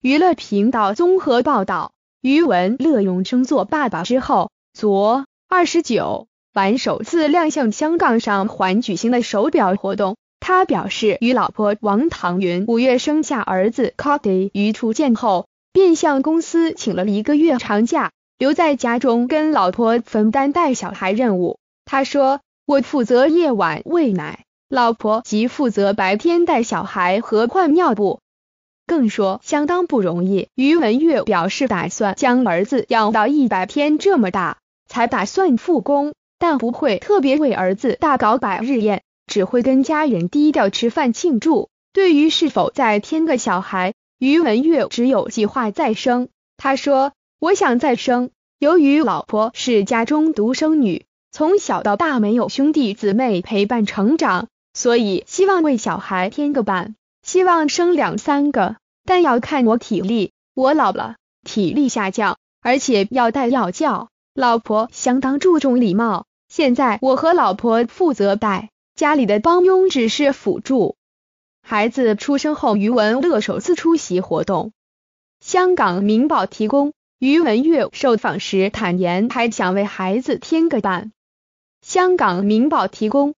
娱乐频道综合报道，余文乐永称做爸爸之后，昨二十九晚首次亮相香港上环举行的手表活动。他表示，与老婆王唐云五月生下儿子 Cody 于初见后，便向公司请了一个月长假，留在家中跟老婆分担带小孩任务。他说：“我负责夜晚喂奶，老婆即负责白天带小孩和换尿布。”更说相当不容易。于文月表示，打算将儿子养到一百天这么大，才打算复工，但不会特别为儿子大搞百日宴，只会跟家人低调吃饭庆祝。对于是否再添个小孩，于文月只有计划再生。他说：“我想再生，由于老婆是家中独生女，从小到大没有兄弟姊妹陪伴成长，所以希望为小孩添个伴。”希望生两三个，但要看我体力，我老了，体力下降，而且要带要叫。老婆相当注重礼貌，现在我和老婆负责带，家里的帮佣只是辅助。孩子出生后，余文乐首次出席活动。香港明报提供。余文乐受访时坦言，还想为孩子添个伴。香港明报提供。